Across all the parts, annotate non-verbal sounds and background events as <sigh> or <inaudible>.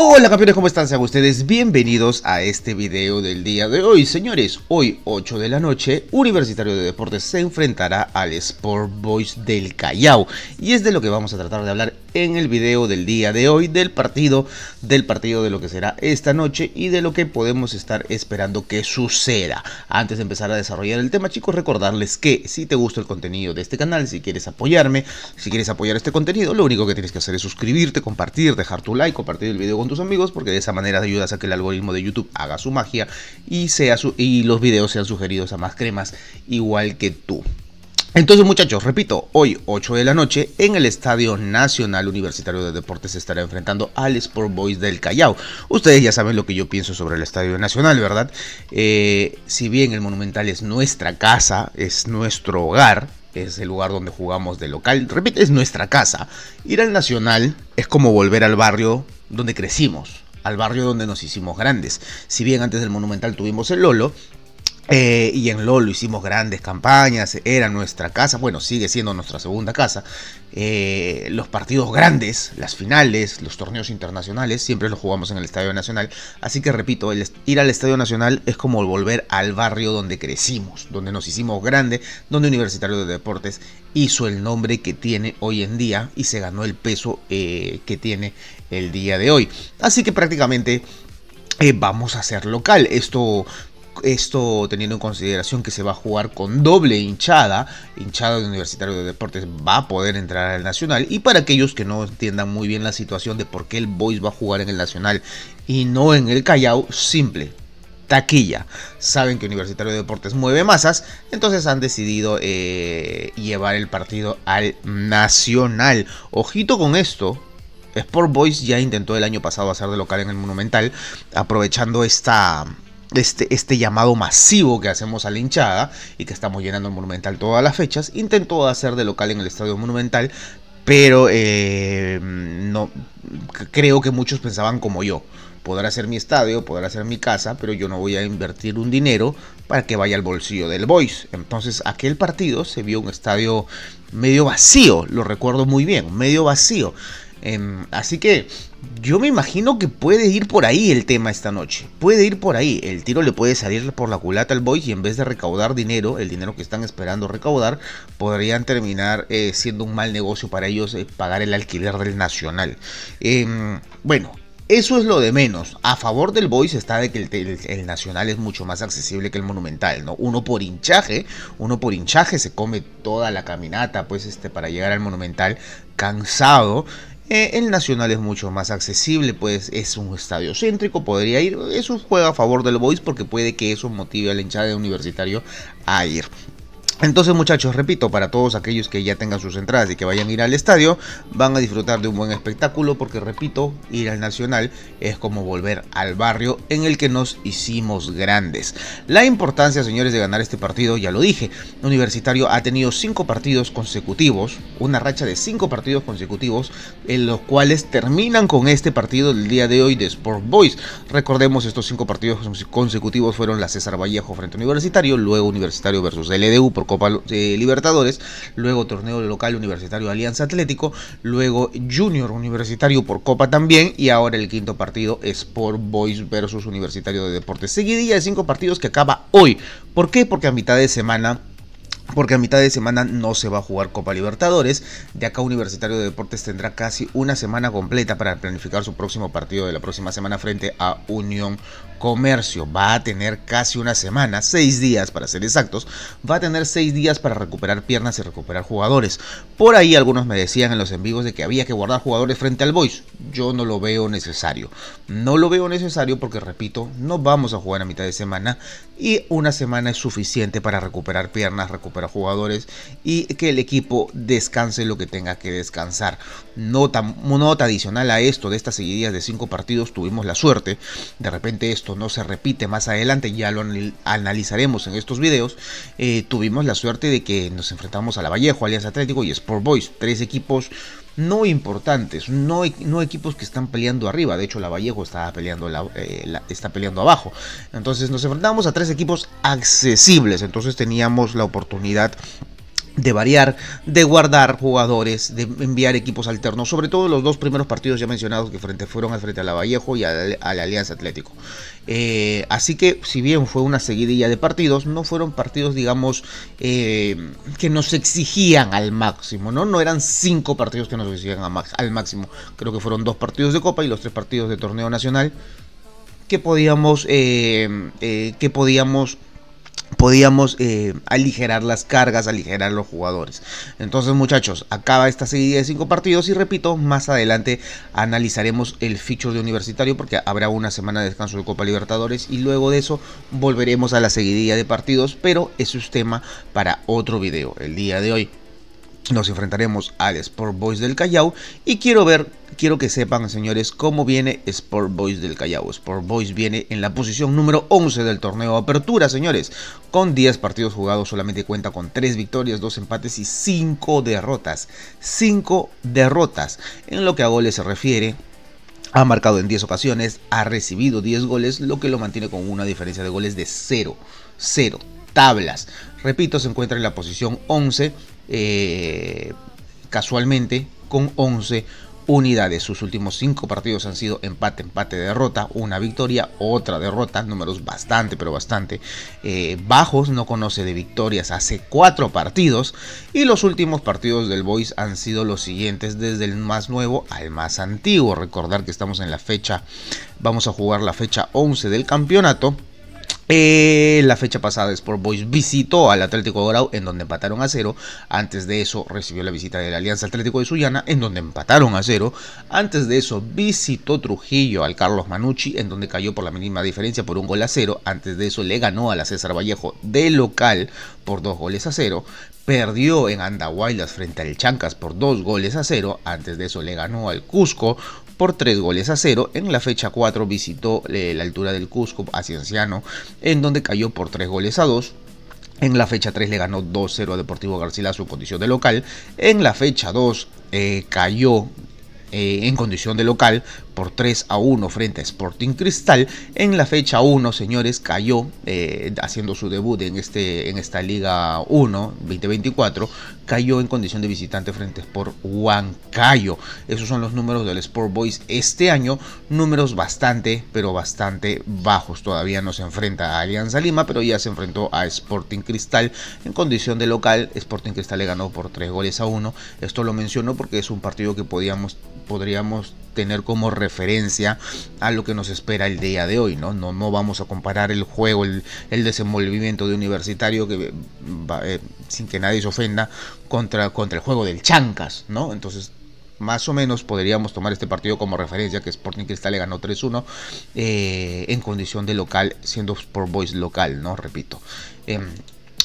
Hola campeones, ¿cómo están? Sean ustedes bienvenidos a este video del día de hoy. Señores, hoy 8 de la noche, Universitario de Deportes se enfrentará al Sport Boys del Callao. Y es de lo que vamos a tratar de hablar en el video del día de hoy, del partido, del partido de lo que será esta noche y de lo que podemos estar esperando que suceda. Antes de empezar a desarrollar el tema, chicos, recordarles que si te gusta el contenido de este canal, si quieres apoyarme, si quieres apoyar este contenido, lo único que tienes que hacer es suscribirte, compartir, dejar tu like, compartir el video con tus amigos porque de esa manera ayudas a que el algoritmo de YouTube haga su magia y, sea su y los videos sean sugeridos a más cremas igual que tú. Entonces muchachos, repito, hoy 8 de la noche en el Estadio Nacional Universitario de Deportes se estará enfrentando al Sport Boys del Callao. Ustedes ya saben lo que yo pienso sobre el Estadio Nacional, ¿verdad? Eh, si bien el Monumental es nuestra casa, es nuestro hogar, es el lugar donde jugamos de local, repite, es nuestra casa, ir al Nacional es como volver al barrio donde crecimos, al barrio donde nos hicimos grandes. Si bien antes del Monumental tuvimos el Lolo, eh, y en LOL hicimos grandes campañas, era nuestra casa, bueno, sigue siendo nuestra segunda casa. Eh, los partidos grandes, las finales, los torneos internacionales, siempre los jugamos en el Estadio Nacional. Así que repito, ir al Estadio Nacional es como volver al barrio donde crecimos, donde nos hicimos grande, donde Universitario de Deportes hizo el nombre que tiene hoy en día y se ganó el peso eh, que tiene el día de hoy. Así que prácticamente vamos a ser local. Esto esto teniendo en consideración que se va a jugar con doble hinchada, hinchada de Universitario de Deportes va a poder entrar al Nacional. Y para aquellos que no entiendan muy bien la situación de por qué el Boys va a jugar en el Nacional y no en el Callao, simple, taquilla. Saben que Universitario de Deportes mueve masas, entonces han decidido eh, llevar el partido al Nacional. Ojito con esto. Sport Boys ya intentó el año pasado hacer de local en el Monumental, aprovechando esta, este, este, llamado masivo que hacemos a la hinchada y que estamos llenando el Monumental todas las fechas, intentó hacer de local en el Estadio Monumental, pero eh, no creo que muchos pensaban como yo. Podrá ser mi estadio, podrá ser mi casa, pero yo no voy a invertir un dinero para que vaya al bolsillo del Boys. Entonces aquel partido se vio un estadio medio vacío, lo recuerdo muy bien, medio vacío. Em, así que yo me imagino que puede ir por ahí el tema esta noche. Puede ir por ahí. El tiro le puede salir por la culata al Boys y en vez de recaudar dinero, el dinero que están esperando recaudar, podrían terminar eh, siendo un mal negocio para ellos eh, pagar el alquiler del Nacional. Em, bueno, eso es lo de menos. A favor del Boys está de que el, Nacional es mucho más accesible que el Monumental, ¿no? Uno por hinchaje, uno por hinchaje se come toda la caminata, pues, este, para llegar al Monumental cansado. Eh, el Nacional es mucho más accesible, pues es un estadio céntrico, podría ir. Eso juega a favor del Boys porque puede que eso motive al hinchada de universitario a ir. Entonces muchachos, repito, para todos aquellos que ya tengan sus entradas y que vayan a ir al estadio, van a disfrutar de un buen espectáculo porque repito, ir al Nacional es como volver al barrio en el que nos hicimos grandes. La importancia, señores, de ganar este partido, ya lo dije, Universitario ha tenido cinco partidos consecutivos, una racha de cinco partidos consecutivos, en los cuales terminan con este partido del día de hoy de Sport Boys. Recordemos, estos cinco partidos consecutivos fueron la César Vallejo frente a Universitario, luego Universitario versus LDU por Copa Libertadores, luego torneo local Universitario Alianza Atlético, luego Junior Universitario por Copa también y ahora el quinto partido es por Boys versus Universitario de Deportes. Seguidilla de cinco partidos que acaba hoy. ¿Por qué? Porque a mitad de semana porque a mitad de semana no se va a jugar Copa Libertadores. De acá Universitario de Deportes tendrá casi una semana completa para planificar su próximo partido de la próxima semana frente a Unión Comercio. Va a tener casi una semana, seis días para ser exactos. Va a tener seis días para recuperar piernas y recuperar jugadores. Por ahí algunos me decían en los envíos de que había que guardar jugadores frente al Boys. Yo no lo veo necesario. No lo veo necesario porque, repito, no vamos a jugar a mitad de semana y una semana es suficiente para recuperar piernas, recuperar para jugadores y que el equipo descanse lo que tenga que descansar. Nota, adicional a esto, de estas seguidillas de cinco partidos tuvimos la suerte, de repente esto no se repite más adelante, ya lo analizaremos en estos videos, eh, tuvimos la suerte de que nos enfrentamos a la Vallejo, Alianza Atlético y Sport Boys, tres equipos no importantes, no, e, no equipos que están peleando arriba. De hecho, la Vallejo peleando eh, está peleando abajo. Entonces nos enfrentamos a tres equipos accesibles. Entonces teníamos la oportunidad de variar, de guardar jugadores, de enviar equipos alternos, sobre todo los dos primeros partidos ya mencionados que frente, fueron al frente a Vallejo y a la Alianza Atlético. Eh, así que si bien fue una seguidilla de partidos, no fueron partidos digamos eh, que nos exigían al máximo, ¿no? No eran cinco partidos que nos exigían al máximo, creo que fueron dos partidos de Copa y los tres partidos de Torneo Nacional que podíamos, eh, que podíamos podíamos eh, aligerar las cargas, aligerar los jugadores. Entonces muchachos, acaba esta seguidilla de cinco partidos y repito, más adelante analizaremos el feature de universitario porque habrá una semana de descanso de Copa Libertadores y luego de eso volveremos a la seguidilla de partidos, pero eso es tema para otro video el día de hoy nos enfrentaremos al Sport Boys del Callao y quiero ver, quiero que sepan señores cómo viene Sport Boys del Callao. Sport Boys viene en la posición número 11 del torneo Apertura señores. Con 10 partidos jugados solamente cuenta con 3 victorias, 2 empates y 5 derrotas. 5 derrotas. En lo que a goles se refiere, ha marcado en 10 ocasiones, ha recibido 10 goles, lo que lo mantiene con una diferencia de goles de 0. 0. Tablas. Repito, se encuentra en la posición 11 eh, casualmente con 11 unidades. Sus últimos 5 partidos han sido empate, empate, derrota, una victoria, otra derrota, números bastante, pero bastante eh, bajos, no conoce de victorias hace 4 partidos y los últimos partidos del Boys han sido los siguientes desde el más nuevo al más antiguo. Recordar que estamos en la fecha, vamos a jugar la fecha 11 del campeonato eh, la fecha pasada Sport Boys visitó al Atlético de Grau en donde empataron a cero. Antes de eso recibió la visita de la Alianza Atlético de Sullana en donde empataron a cero. Antes de eso visitó Trujillo al Carlos Manucci en donde cayó por la mínima diferencia por un gol a cero. Antes de eso le ganó a la César Vallejo de local por dos goles a cero. Perdió en Andahuaylas frente al Chancas por dos goles a cero. Antes de eso le ganó al Cusco por 3 goles a 0. En la fecha 4 visitó eh, la altura del Cusco a Anciano. en donde cayó por 3 goles a 2. En la fecha 3 le ganó 2-0 a Deportivo Garcilaso en condición de local. En la fecha 2 eh, cayó eh, en condición de local por 3 a 1 frente a Sporting Cristal. En la fecha 1, señores, cayó eh, haciendo su debut en, este, en esta Liga 1 2024. Cayó en condición de visitante frente a Sport Huancayo. Esos son los números del Sport Boys este año. Números bastante, pero bastante bajos. Todavía no se enfrenta a Alianza Lima, pero ya se enfrentó a Sporting Cristal en condición de local. Sporting Cristal le ganó por 3 goles a 1. Esto lo menciono porque es un partido que podríamos tener como referencia referencia a lo que nos espera el día de hoy, ¿no? No, no vamos a comparar el juego, el, desenvolvimiento de universitario, que, mm, eh, sin que nadie se ofenda, contra, contra el juego del Chancas, ¿no? Entonces más o menos podríamos tomar este partido como referencia que Sporting Cristal le ganó 3-1 eh, en condición de local siendo Sport Boys local, ¿no? Repito. Em,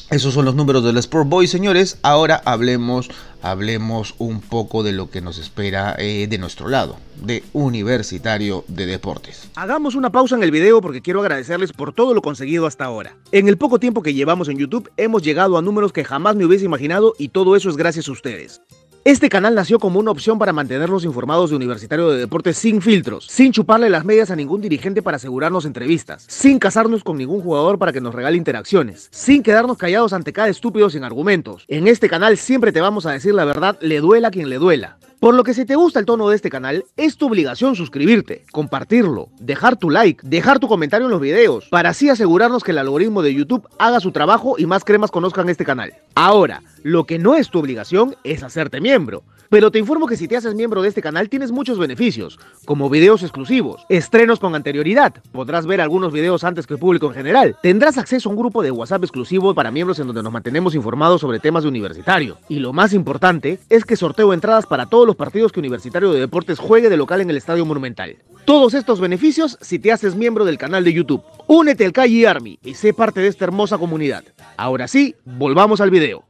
esos son los números del Sport Boys, señores. Ahora hablemos, hablemos un poco de lo que nos espera eh, de nuestro lado, de Universitario de Deportes. Hagamos una pausa en el video porque quiero agradecerles por todo lo conseguido hasta ahora. En el poco tiempo que llevamos en YouTube hemos llegado a números que jamás me hubiese imaginado y todo eso es gracias a ustedes. Este canal nació como una opción para mantenernos informados de Universitario de Deportes sin filtros, sin chuparle las medias a ningún dirigente para asegurarnos entrevistas, sin casarnos con ningún jugador para que nos regale interacciones, sin quedarnos callados ante cada estúpido sin argumentos. En este canal siempre te vamos a decir la verdad, le duela quien le duela. Por lo que si te gusta el tono de este canal, es tu obligación suscribirte, compartirlo, dejar tu like, dejar tu comentario en los videos, para así asegurarnos que el algoritmo de YouTube haga su trabajo y más cremas conozcan este canal. Ahora, lo que no es tu obligación es hacerte miembro. Pero te informo que si te haces miembro de este canal tienes muchos beneficios, como videos exclusivos, estrenos con anterioridad, podrás ver algunos videos antes que el público en general, tendrás acceso a un grupo de WhatsApp exclusivo para miembros en donde nos mantenemos informados sobre temas de universitario. Y lo más importante es que sorteo entradas para todos los partidos que Universitario de Deportes juegue de local en el Estadio Monumental. Todos estos beneficios si te haces miembro del canal de YouTube. Únete al Calle Army y sé parte de esta hermosa comunidad. Ahora sí, volvamos al video.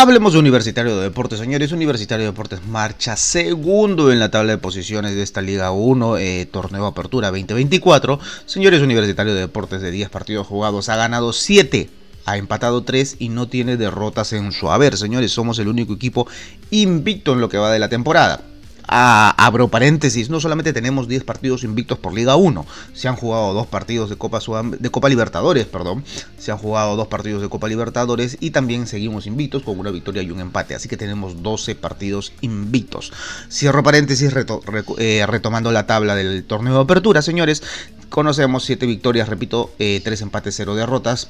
Hablemos de Universitario de Deportes, señores. Universitario de Deportes marcha segundo en la tabla de posiciones de esta Liga 1, eh, Torneo Apertura 2024. Señores, Universitario de Deportes de 10 partidos jugados ha ganado 7 ha empatado 3 y no tiene derrotas en su haber. Señores, somos el único equipo invicto en lo que va de la temporada abro paréntesis, no solamente tenemos 10 partidos invictos por Liga 1, se han jugado dos partidos de Copa, Libertadores, se han jugado dos partidos de Copa Libertadores y también seguimos invictos con una victoria y un empate, así que tenemos 12 partidos invictos. Cierro paréntesis eh, retomando la tabla del torneo de apertura, señores, conocemos 7 victorias, repito, 3 eh, empates, 0 derrotas.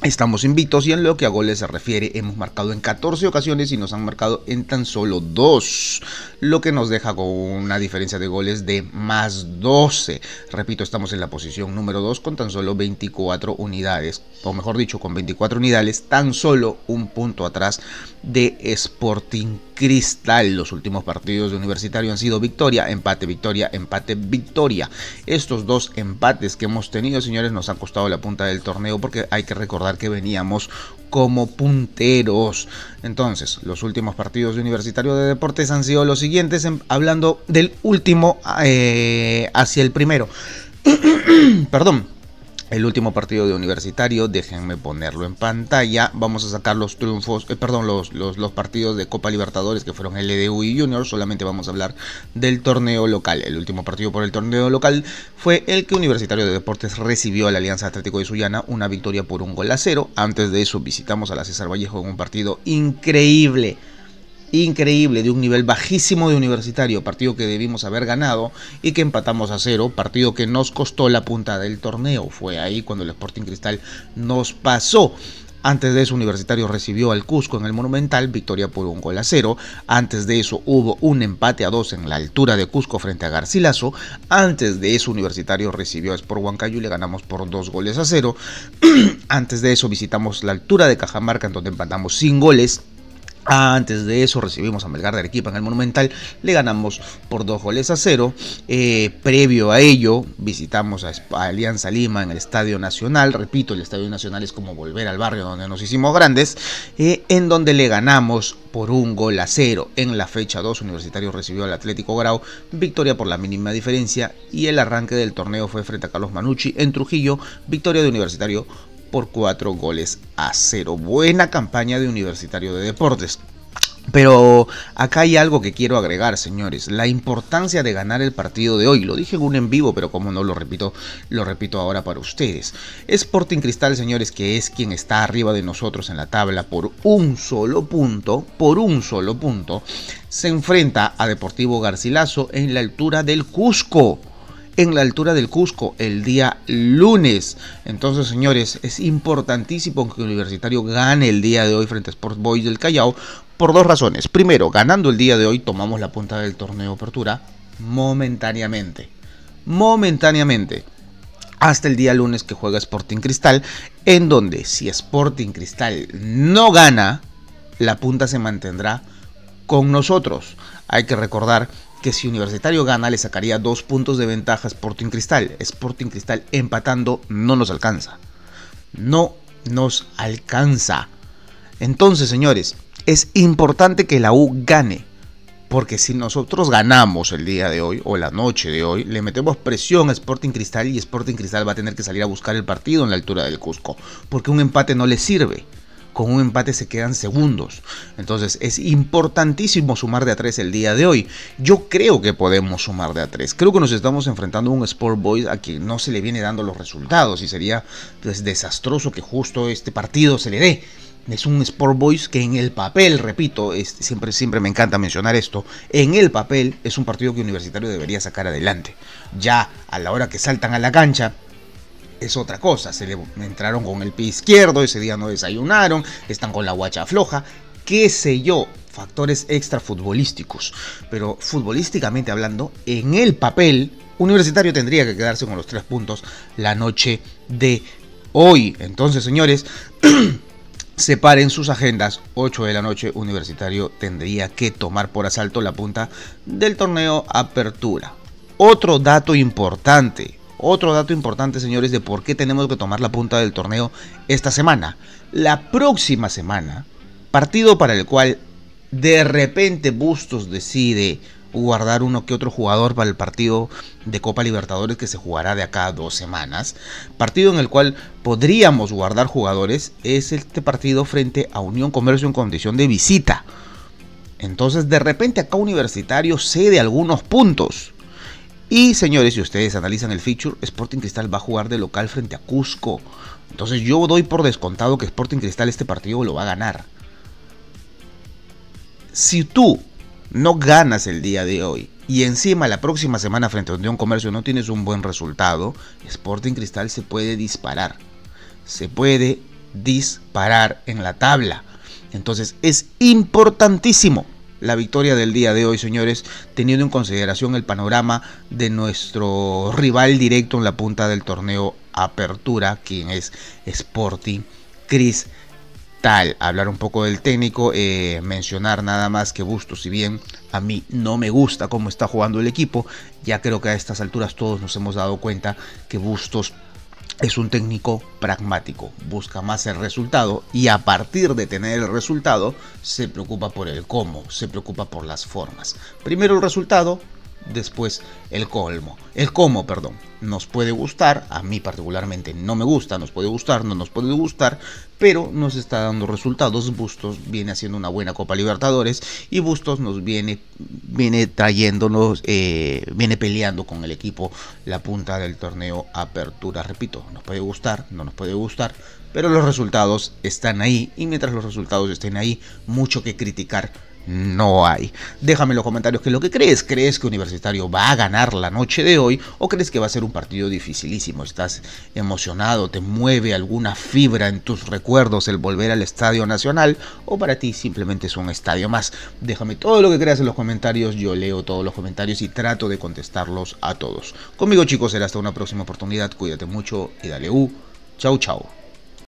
Estamos invictos y en lo que a goles se refiere hemos marcado en 14 ocasiones y nos han marcado en tan solo 2 lo que nos deja con una diferencia de goles de más 12. Repito, estamos en la posición número 2 con tan solo 24 unidades, o mejor dicho, con 24 unidades, tan solo un punto atrás de Sporting Cristal. Los últimos partidos de Universitario han sido victoria, empate, victoria, empate, victoria. Estos dos empates que hemos tenido, señores, nos han costado la punta del torneo porque hay que recordar que veníamos como punteros. Entonces, los últimos partidos de Universitario de Deportes han sido los siguientes, em, hablando del último eh, hacia el primero. <clears throat> Perdón. El último partido de Universitario, déjenme ponerlo en pantalla. Vamos a sacar los triunfos, eh, perdón, los, partidos de Copa Libertadores que fueron LDU e y Junior. Solamente vamos a hablar del torneo local. El último partido por el torneo local fue el que Universitario de Deportes recibió a la Alianza Atlético de Sullana, una victoria por un gol a cero. Antes de eso visitamos a la César Vallejo en un partido increíble increíble de un nivel bajísimo de universitario, partido que debimos haber ganado y que empatamos a cero, partido que nos costó la punta del torneo. Fue ahí cuando el Sporting Cristal nos pasó. Antes de eso, Universitario recibió al Cusco en el Monumental, victoria por un gol a cero. Antes de eso, hubo un empate a dos en la altura de Cusco frente a Garcilaso. Antes de eso, Universitario recibió a Sport Huancayo y le ganamos por dos goles a cero. <clears throat> Antes de eso, visitamos la altura de Cajamarca, en donde empatamos sin goles. Antes de eso recibimos a Melgar de Arequipa en el Monumental, le ganamos por dos goles a cero. Eh, previo a ello visitamos a, Alianza Lima en el Estadio Nacional, repito, el Estadio Nacional es como volver al barrio donde nos hicimos grandes, eh, en donde le ganamos por un gol a cero. En la fecha 2 Universitario recibió al Atlético Grau, victoria por la mínima diferencia y el arranque del torneo fue frente a Carlos Manucci en Trujillo, victoria de Universitario por 4 goles a 0. Buena campaña de Universitario de Deportes. Pero acá hay algo que quiero agregar, señores. La importancia de ganar el partido de hoy. Lo dije en un en vivo, pero como no lo repito, lo repito ahora para ustedes. Sporting Cristal, señores, que es quien está arriba de nosotros en la tabla por un solo punto, por un solo punto, se enfrenta a Deportivo Garcilaso en la altura del Cusco en la altura del Cusco el día lunes. Entonces, señores, es importantísimo que Universitario gane el día de hoy frente a Sport Boys del Callao por dos razones. Primero, ganando el día de hoy tomamos la punta del torneo de apertura momentáneamente. Momentáneamente hasta el día lunes que juega Sporting Cristal, en donde si Sporting Cristal no gana, la punta se mantendrá con nosotros. Hay que recordar que si Universitario gana le sacaría dos puntos de ventaja a Sporting Cristal. Sporting Cristal empatando no nos alcanza. No nos alcanza. Entonces, señores, es importante que la U gane. Porque si nosotros ganamos el día de hoy o la noche de hoy, le metemos presión a Sporting Cristal y Sporting Cristal va a tener que salir a buscar el partido en la altura del Cusco. Porque un empate no le sirve con un empate se quedan segundos. Entonces es importantísimo sumar de a tres el día de hoy. Yo creo que podemos sumar de a tres. Creo que nos estamos enfrentando a un Sport Boys a quien no se le viene dando los resultados y sería pues, desastroso que justo este partido se le dé es un Sport Boys que en el papel, repito, es, siempre, siempre me encanta mencionar esto, en el papel es un partido que Universitario debería sacar adelante. Ya a la hora que saltan a la cancha, es otra cosa. Se le entraron con el pie izquierdo, ese día no desayunaron, están con la guacha floja, qué sé yo, factores extra futbolísticos. Pero futbolísticamente hablando, en el papel, Universitario tendría que quedarse con los tres puntos la noche de hoy. Entonces, señores. <clears throat> separen sus agendas. 8 de la noche, Universitario tendría que tomar por asalto la punta del torneo Apertura. Otro dato importante, otro dato importante, señores, de por qué tenemos que tomar la punta del torneo esta semana. La próxima semana, partido para el cual de repente Bustos decide guardar uno que otro jugador para el partido de Copa Libertadores que se jugará de acá a dos semanas. Partido en el cual podríamos guardar jugadores es este partido frente a Unión Comercio en condición de visita. Entonces de repente acá Universitario cede algunos puntos. Y señores, si ustedes analizan el feature, Sporting Cristal va a jugar de local frente a Cusco. Entonces yo doy por descontado que Sporting Cristal este partido lo va a ganar. Si tú no ganas el día de hoy y encima la próxima semana frente a un comercio no tienes un buen resultado, Sporting Cristal se puede disparar. Se puede disparar en la tabla. Entonces es importantísimo la victoria del día de hoy, señores, teniendo en consideración el panorama de nuestro rival directo en la punta del torneo Apertura, quien es Sporting Tal Hablar un poco del técnico, eh, mencionar nada más que Bustos si bien a mí no me gusta cómo está jugando el equipo, ya creo que a estas alturas todos nos hemos dado cuenta que Bustos es un técnico pragmático, busca más el resultado y a partir de tener el resultado se preocupa por el cómo, se preocupa por las formas. Primero el resultado, después el colmo. El cómo, perdón. Nos puede gustar, a mí particularmente no me gusta, nos puede gustar, no nos puede gustar, pero nos está dando resultados. Bustos viene haciendo una buena Copa Libertadores y Bustos nos viene, viene trayéndonos, eh, viene peleando con el equipo la punta del torneo Apertura. Repito, nos puede gustar, no nos puede gustar, pero los resultados están ahí y mientras los resultados estén ahí, mucho que criticar no hay. Déjame en los comentarios qué es lo que crees. ¿Crees que Universitario va a ganar la noche de hoy o crees que va a ser un partido dificilísimo? ¿Estás emocionado? ¿Te mueve alguna fibra en tus recuerdos el volver al Estadio Nacional? ¿O para ti simplemente es un estadio más? Déjame todo lo que creas en los comentarios. Yo leo todos los comentarios y trato de contestarlos a todos. Conmigo chicos será hasta una próxima oportunidad. Cuídate mucho y dale U. Chau chau.